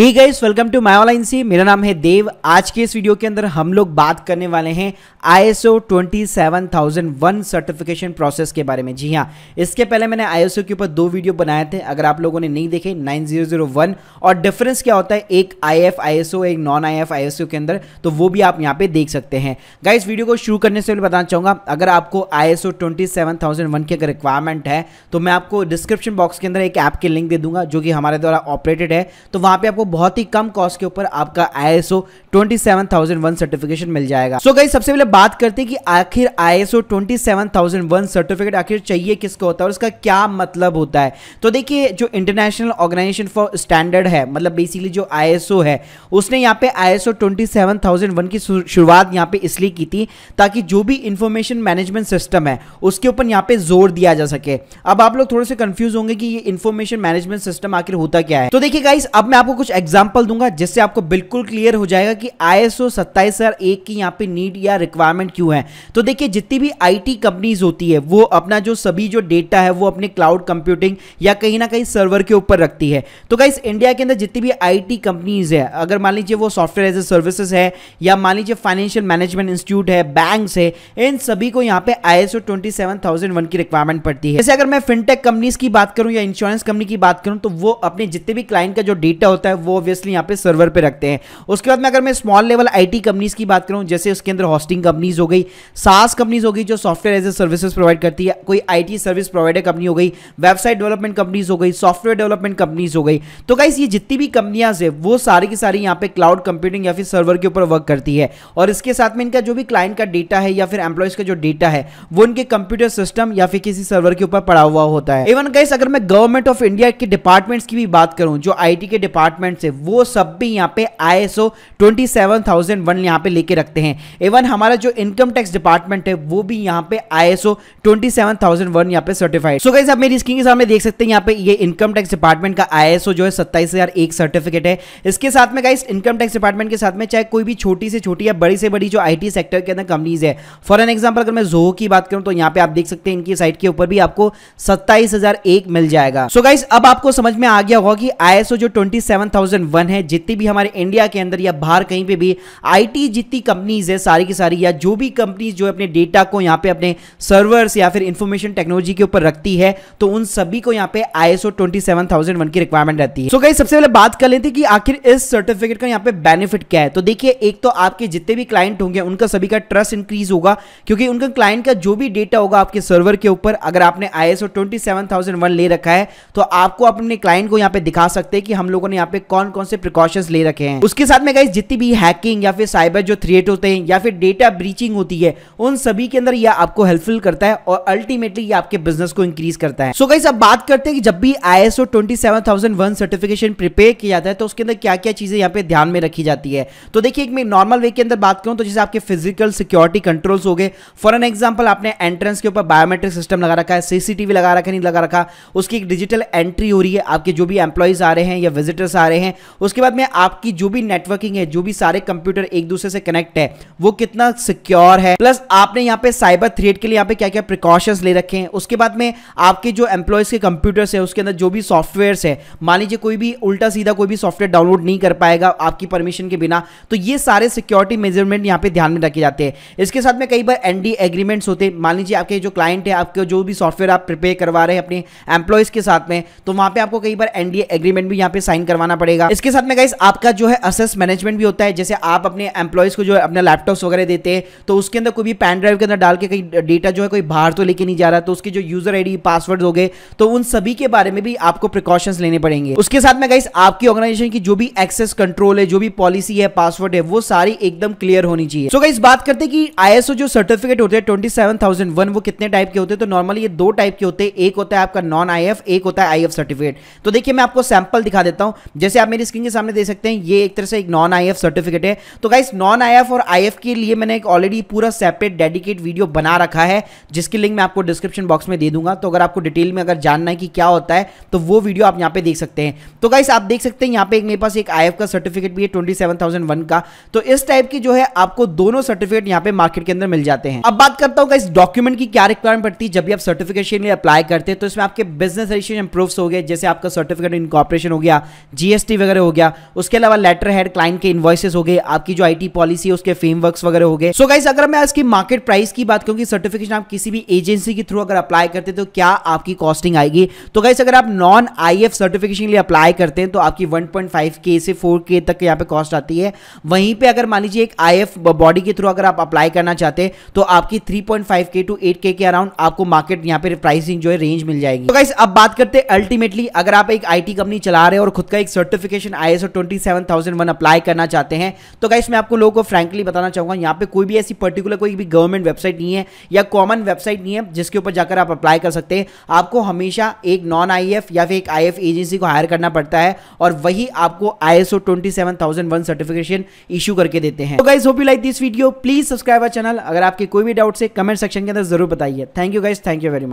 he guys welcome to my online सी मेरा नाम है देव आज के इस वीडियो के अंदर हम लोग बात करने वाले हैं आईएसओ 27001 सर्टिफिकेशन प्रोसेस के बारे में जी हाँ इसके पहले मैंने आईएसओ के ऊपर दो वीडियो बनाए थे अगर आप लोगों ने नहीं देखे 9001 और डिफरेंस क्या होता है एक आईएफ आईएसओ एक नॉन आईएफ आईएसओ के अंदर तो वो भी आप यहाँ पे देख सकते हैं गाइस वीडियो को शुरू करने से पहले बताना चाहूंगा अगर आपको आईएसओ 27001 की अगर रिक्वायरमेंट है तो मैं आपको डिस्क्रिप्शन बॉक्स के अंदर एक ऐप के लिंक दे दूंगा जो कि हमारे द्वारा ऑपरेटेड है तो वहां पर आपको आपको बहुत ही कम कॉस्ट के ऊपर आपका आई एस सर्टिफिकेशन मिल जाएगा सो so गई सबसे पहले बात करते हैं कि आखिर आई एस सर्टिफिकेट आखिर चाहिए किसको होता है और उसका क्या मतलब होता है तो देखिए जो इंटरनेशनल ऑर्गेनाइजेशन फॉर स्टैंडर्ड है मतलब बेसिकली जो आई है उसने यहाँ पे आई एस की शुरुआत यहाँ पे इसलिए की थी ताकि जो भी इंफॉर्मेशन मैनेजमेंट सिस्टम है उसके ऊपर यहाँ पे जोर दिया जा सके अब आप लोग थोड़े से कंफ्यूज होंगे कि ये इंफॉर्मेशन मैनेजमेंट सिस्टम आखिर होता क्या है तो देखिए गाइस अब मैं आपको कुछ एग्जाम्पल दूंगा जिससे आपको बिल्कुल क्लियर हो जाएगा कि आई एस ओ सत्ताईस हजार एक की यहाँ पे नीड या रिक्वायरमेंट क्यों है तो देखिए जितनी भी आईटी कंपनीज होती है वो अपना जो सभी जो डेटा है वो अपने क्लाउड कंप्यूटिंग या कहीं ना कहीं सर्वर के ऊपर रखती है तो गाइस इंडिया के अंदर जितनी भी टी कंपनीज है अगर मान लीजिए वो सॉफ्टवेयर एज ए सर्विसेज है या मान लीजिए फाइनेंशियल मैनेजमेंट इंस्टीट्यूट है बैंक है इन सभी को यहाँ पे आई एस की रिक्वायरमेंट पड़ती है जैसे अगर मैं फिनटेक कंपनीज की बात करूँ या इंश्योरेंस कंपनी की बात करूँ तो वो अपने जितने भी क्लाइंट का जो डेटा होता है वो ऑब्वियसली यहाँ पे सर्वर पे रखते हैं उसके बाद में अगर मैं स्मॉल लेवल आईटी कंपनीज की बात करूँ जैसे उसके अंदर हॉस्टिंग कंपनीज हो गई सास कंपनीज हो गई जो software as a services provide करती है कोई आईटी सर्विस प्रोवाइडर कंपनी हो गई वेबसाइट डेवलपमेंट कंपनीज हो गई सॉफ्टवेयर डेवलपमेंट कंपनीज हो गई तो गाइस ये जितनी भी कंपनियाज है वो सारी की सारी यहाँ पे क्लाउड कंप्यूटिंग या फिर सर्वर के ऊपर वर्क करती है और इसके साथ में इनका जो भी क्लाइंट का डेटा है या फिर एम्प्लॉयज का जो डेटा है वो इनके कंप्यूटर सिस्टम या फिर किसी सर्वर के ऊपर पड़ा हुआ होता है इवन गाइस अगर मैं गवर्नमेंट ऑफ इंडिया के डिपार्टमेंट्स की भी बात करूं जो आईटी के डिपार्टमेंट रिक्वायरमेंट से वो सब भी यहाँ पे I S O twenty seven thousand one यहाँ पे लेके रखते हैं इवन हमारा जो इनकम टैक्स डिपार्टमेंट है वो भी यहाँ पे I S O twenty seven thousand one यहाँ पे सर्टिफाइड सो कैसे आप मेरी स्क्रीन के सामने देख सकते हैं यहाँ पे ये इनकम टैक्स डिपार्टमेंट का आई एस ओ जो है सत्ताईस हजार एक सर्टिफिकेट है इसके साथ में गाइस इनकम टैक्स डिपार्टमेंट के साथ में चाहे कोई भी छोटी से छोटी या बड़ी से बड़ी जो आई सेक्टर के अंदर कंपनीज है फॉर एन एग्जाम्पल अगर मैं जोहो की बात करूँ तो यहाँ पे आप देख सकते हैं इनकी साइट के ऊपर भी आपको सत्ताईस हजार एक मिल जाएगा सो so गाइस अब आपको समझ में आ गया होगा कि आई एस ओ जो ट्वेंटी सेवन 2001 है जितनी भी हमारे इंडिया के अंदर या बाहर कहीं पे भी आईटी जितनी कंपनीज है सारी की सारी या जो भी कंपनीज जो अपने डेटा को यहाँ पे अपने सर्वर्स या फिर इंफॉर्मेशन टेक्नोलॉजी के ऊपर रखती है तो उन सभी को यहाँ पे आईएसओ 27001 की रिक्वायरमेंट रहती है सो so गाइस सबसे पहले बात कर लेते कि आखिर इस सर्टिफिकेट का यहाँ पे बेनिफिट क्या है तो देखिए एक तो आपके जितने भी क्लाइंट होंगे उनका सभी का ट्रस्ट इंक्रीज होगा क्योंकि उनका क्लाइंट का जो भी डेटा होगा आपके सर्वर के ऊपर अगर आपने आईएसओ 27001 ले रखा है तो आपको अपने क्लाइंट को यहाँ पे दिखा सकते हैं कि हम लोगों ने यहाँ पे कौन कौन से प्रिकॉशंस ले रखे हैं उसके साथ में गाइस जितनी भी हैकिंग या फिर साइबर जो थ्रिएट होते हैं या फिर डेटा ब्रीचिंग होती है उन सभी के अंदर यह आपको हेल्पफुल करता है और अल्टीमेटली आपके बिजनेस को इंक्रीज करता है सो so अब बात करते हैं कि जब भी आई एस सर्टिफिकेशन प्रिपेयर किया जाता है तो उसके अंदर क्या क्या चीजें यहाँ पे ध्यान में रखी जाती है तो देखिए मैं नॉर्मल वे के अंदर बात करूँ तो जैसे आपके फिजिकल सिक्योरिटी कंट्रोल्स हो गए फॉर एन एग्जाम्पल आपने एंट्रेंस के ऊपर बायोमेट्रिक सिस्टम लगा रखा है सीसीटीवी लगा रखा नहीं लगा रखा उसकी एक डिजिटल एंट्री हो रही है आपके जो भी एम्प्लॉयज आ रहे हैं या विजिटर्स आ रहे हैं हैं उसके बाद में आपकी जो भी नेटवर्किंग है जो भी सारे कंप्यूटर एक दूसरे से कनेक्ट है वो कितना सिक्योर है प्लस आपने यहाँ पे साइबर थ्रेड के लिए यहाँ पे क्या क्या प्रिकॉशंस ले रखे हैं उसके बाद में आपके जो एम्प्लॉयज के कंप्यूटर्स है उसके अंदर जो भी सॉफ्टवेयर है मान लीजिए कोई भी उल्टा सीधा कोई भी सॉफ्टवेयर डाउनलोड नहीं कर पाएगा आपकी परमिशन के बिना तो ये सारे सिक्योरिटी मेजरमेंट यहाँ पे ध्यान में रखे जाते हैं इसके साथ में कई बार एनडी एग्रीमेंट्स होते हैं मान लीजिए आपके जो क्लाइंट है आपके जो भी सॉफ्टवेयर आप प्रिपेयर करवा रहे हैं अपने एम्प्लॉयज के साथ में तो वहाँ पे आपको कई बार एनडीए एग्रीमेंट भी यहाँ पे साइन करवाना पड़ेगा पड़ेगा इसके साथ में गाइस आपका जो है असेस मैनेजमेंट भी होता है जैसे आप अपने एम्प्लॉयज को जो है अपने लैपटॉप्स वगैरह देते हैं तो उसके अंदर कोई भी पैन ड्राइव के अंदर डाल के कहीं डेटा जो है कोई बाहर तो लेके नहीं जा रहा तो उसके जो यूजर आईडी पासवर्ड हो गए तो उन सभी के बारे में भी आपको प्रिकॉशंस लेने पड़ेंगे उसके साथ में गाइस आपकी ऑर्गेनाइजेशन की जो भी एक्सेस कंट्रोल है जो भी पॉलिसी है पासवर्ड है वो सारी एकदम क्लियर होनी चाहिए सो गाइस बात करते हैं कि आईएसओ जो सर्टिफिकेट होते हैं 27001 वो कितने टाइप के होते हैं तो नॉर्मली ये दो टाइप के होते हैं एक होता है आपका नॉन आईएफ एक होता है आईएफ सर्टिफिकेट तो देखिए मैं आपको सैंपल दिखा देता हूं जैसे जैसे आप मेरी स्क्रीन के सामने देख सकते हैं ये एक तरह से एक नॉन आई सर्टिफिकेट है तो गाइस नॉन आई और आई के लिए मैंने एक ऑलरेडी पूरा सेपरेट डेडिकेट वीडियो बना रखा है जिसकी लिंक मैं आपको डिस्क्रिप्शन बॉक्स में दे दूंगा तो अगर आपको डिटेल में अगर जानना है कि क्या होता है तो वो वीडियो आप यहाँ पे देख सकते हैं तो गाइस आप देख सकते हैं यहाँ पे एक मेरे पास एक आई का सर्टिफिकेट भी है ट्वेंटी का तो इस टाइप की जो है आपको दोनों सर्टिफिकेट यहाँ पे मार्केट के अंदर मिल जाते हैं अब बात करता हूँ गाइस डॉक्यूमेंट की क्या रिक्वायरमेंट पड़ती है जब भी आप सर्टिफिकेशन के अप्लाई करते हैं तो इसमें आपके बिजनेस रजिस्ट्रेशन प्रूफ हो गए जैसे आपका सर्टिफिकेट इनकॉपरेशन हो गया जीएस जीएसटी वगैरह हो गया उसके अलावा लेटर हेड क्लाइंट के इन्वॉइसेस हो गए आपकी जो आईटी पॉलिसी है उसके फ्रेमवर्क्स वगैरह हो गए सो गाइस अगर मैं इसकी मार्केट प्राइस की बात क्योंकि सर्टिफिकेशन आप किसी भी एजेंसी के थ्रू अगर अप्लाई करते तो क्या आपकी कॉस्टिंग आएगी तो गाइस अगर आप नॉन आई सर्टिफिकेशन के लिए अप्लाई करते हैं तो आपकी वन के से फोर तक यहाँ पे कॉस्ट आती है वहीं पर अगर मान लीजिए एक आई बॉडी के थ्रू अगर आप अप्लाई करना चाहते हैं तो आपकी three K to eight K around आपको मार्केट यहाँ पे प्राइसिंग जो है रेंज मिल जाएगी तो गाइस अब बात करते हैं अल्टीमेटली अगर आप एक आईटी कंपनी चला रहे हैं और खुद का एक सर्टिफिक नोटिफिकेशन आई एस अप्लाई करना चाहते हैं तो गाइस मैं आपको लोगों को फ्रेंकली बताना चाहूंगा यहाँ पे कोई भी ऐसी पर्टिकुलर कोई भी गवर्नमेंट वेबसाइट नहीं है या कॉमन वेबसाइट नहीं है जिसके ऊपर जाकर आप अप्लाई कर सकते हैं आपको हमेशा एक नॉन आई या फिर एक आई एजेंसी को हायर करना पड़ता है और वही आपको आई एस सर्टिफिकेशन इशू करके देते हैं तो guys hope you like this video please subscribe our channel अगर आपके कोई भी डाउट से कमेंट सेक्शन के अंदर जरूर बताइए thank you guys thank you very much